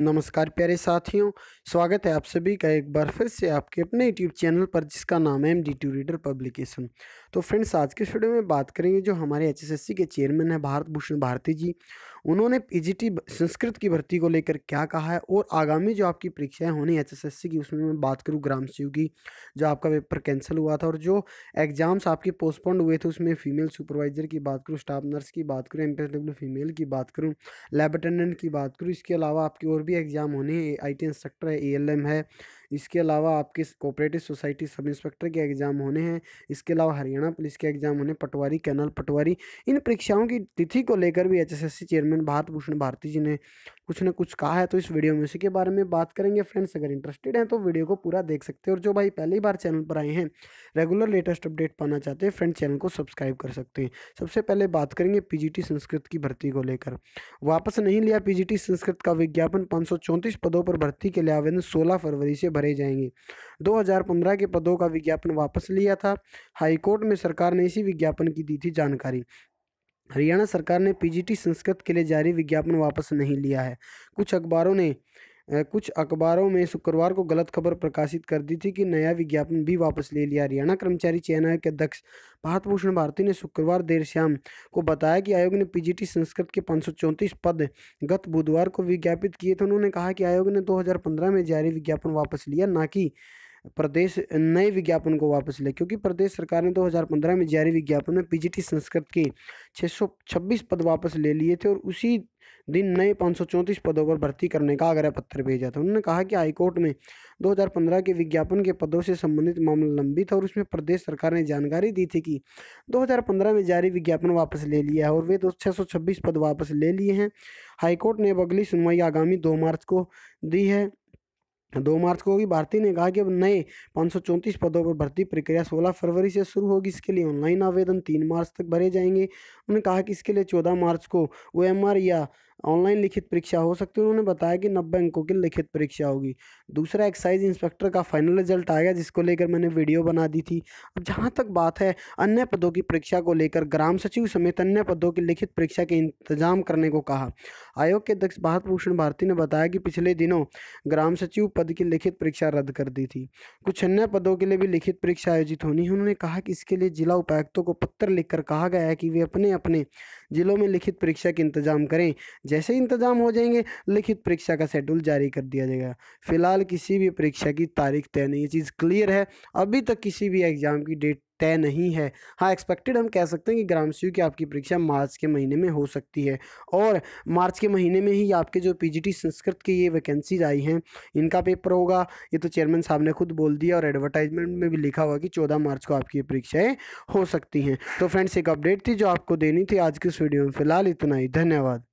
नमस्कार प्यारे साथियों स्वागत है आप सभी का एक बार फिर से आपके अपने यूट्यूब चैनल पर जिसका नाम है M D two reader publication तो फ्रेंड्स आज के वीडियो में बात करेंगे जो हमारे एचएसएससी के चेयरमैन हैं भारत भूषण भारती जी उन्होंने पीजीटी संस्कृत की भर्ती को लेकर क्या कहा है और आगामी जो आपकी परीक्षाएं होनी एचएसएससी की उसमें मैं बात करूँ ग्राम सचिव की जो आपका पेपर कैंसिल हुआ था और जो एग्जाम्स आपके पोस्टपोन्ड हुए थे उसमें फीमेल सुपरवाइजर की बात करूँ स्टाफ नर्स की बात करूँ एम फीमेल की बात करूँ लैब अटेंडेंट की बात करूँ इसके अलावा आपकी और और भी एग्ज़ाम होने हैं आई टी इंस्ट्रक्टर है ए एल एम है इसके अलावा आपके कोऑपरेटिव सोसाइटी सब इंस्पेक्टर के एग्ज़ाम होने हैं इसके अलावा हरियाणा पुलिस के एग्ज़ाम होने पटवारी कैनल पटवारी इन परीक्षाओं की तिथि को लेकर भी एचएसएससी चेयरमैन भारत भूषण भारती जी ने कुछ ना कुछ कहा है तो इस वीडियो में उसी के बारे में बात करेंगे फ्रेंड्स अगर इंटरेस्टेड हैं तो वीडियो को पूरा देख सकते हैं और जो भाई पहली बार चैनल पर आए हैं रेगुलर लेटेस्ट अपडेट पाना चाहते हैं फ्रेंड चैनल को सब्सक्राइब कर सकते हैं सबसे पहले बात करेंगे पीजीटी संस्कृत की भर्ती को लेकर वापस नहीं लिया पीजीटी संस्कृत का विज्ञापन पाँच पदों पर भर्ती के लिए आवेदन सोलह फरवरी से भरे भरे जाएंगे 2015 के पदों का विज्ञापन वापस लिया था हाईकोर्ट में सरकार ने इसी विज्ञापन की दी थी जानकारी हरियाणा सरकार ने पीजीटी संस्कृत के लिए जारी विज्ञापन वापस नहीं लिया है कुछ अखबारों ने कुछ अखबारों में शुक्रवार को गलत खबर प्रकाशित कर दी थी कि नया विज्ञापन भी वापस ले लिया हरियाणा कर्मचारी चयन आयोग के अध्यक्ष भारत भूषण भारती ने शुक्रवार देर शाम को बताया कि आयोग ने पीजीटी संस्कृत के पाँच पद गत बुधवार को विज्ञापित किए थे उन्होंने कहा कि आयोग ने दो में जारी विज्ञापन वापस लिया ना कि प्रदेश नए विज्ञापन को वापस ले क्योंकि प्रदेश सरकार ने 2015 में जारी विज्ञापन में पीजीटी संस्कृत के 626 पद वापस ले लिए थे और उसी दिन नए 534 पदों पर भर्ती करने का आग्रह पत्र भेजा था उन्होंने कहा कि हाईकोर्ट में 2015 के विज्ञापन के पदों से संबंधित मामला लंबित और उसमें प्रदेश सरकार ने जानकारी दी थी कि 2015 में जारी विज्ञापन वापस ले लिया है और वे दो छः पद वापस ले लिए हैं हाईकोर्ट ने अब अगली सुनवाई आगामी दो मार्च को दी है दो मार्च को होगी भारती ने कहा कि अब नए पाँच पदों पर भर्ती प्रक्रिया 16 फरवरी से शुरू होगी इसके लिए ऑनलाइन आवेदन तीन मार्च तक भरे जाएंगे उन्होंने कहा कि इसके लिए 14 मार्च को ओ या ऑनलाइन लिखित परीक्षा हो सकती है उन्होंने बताया कि नब्बे अंकों की लिखित परीक्षा होगी दूसरा एक्साइज इंस्पेक्टर का फाइनल रिजल्ट आ गया जिसको लेकर मैंने वीडियो बना दी थी अब जहाँ तक बात है अन्य पदों की परीक्षा को लेकर ग्राम सचिव समेत अन्य पदों की लिखित परीक्षा के इंतजाम करने को कहा आयोग के अध्यक्ष भारत भूषण भारती ने बताया कि पिछले दिनों ग्राम सचिव पद की लिखित परीक्षा रद्द कर दी थी कुछ अन्य पदों के लिए भी लिखित परीक्षा आयोजित होनी है उन्होंने कहा कि इसके लिए जिला उपायुक्तों को पत्र लिखकर कहा गया है कि वे अपने अपने जिलों में लिखित परीक्षा के इंतजाम करें जैसे इंतजाम हो जाएंगे लिखित परीक्षा का शेड्यूल जारी कर दिया जाएगा फिलहाल किसी भी परीक्षा की तारीख तय नहीं ये चीज़ क्लियर है अभी तक किसी भी एग्ज़ाम की डेट तय नहीं है हाँ एक्सपेक्टेड हम कह सकते हैं कि ग्राम ग्रामसीयू की आपकी परीक्षा मार्च के महीने में हो सकती है और मार्च के महीने में ही आपके जो पीजीटी संस्कृत की ये वैकेंसीज आई हैं इनका पेपर होगा ये तो चेयरमैन साहब ने खुद बोल दिया और एडवर्टाइजमेंट में भी लिखा हुआ कि चौदह मार्च को आपकी परीक्षाएँ हो सकती हैं तो फ्रेंड्स एक अपडेट थी जो आपको देनी थी आज की इस वीडियो में फिलहाल इतना ही धन्यवाद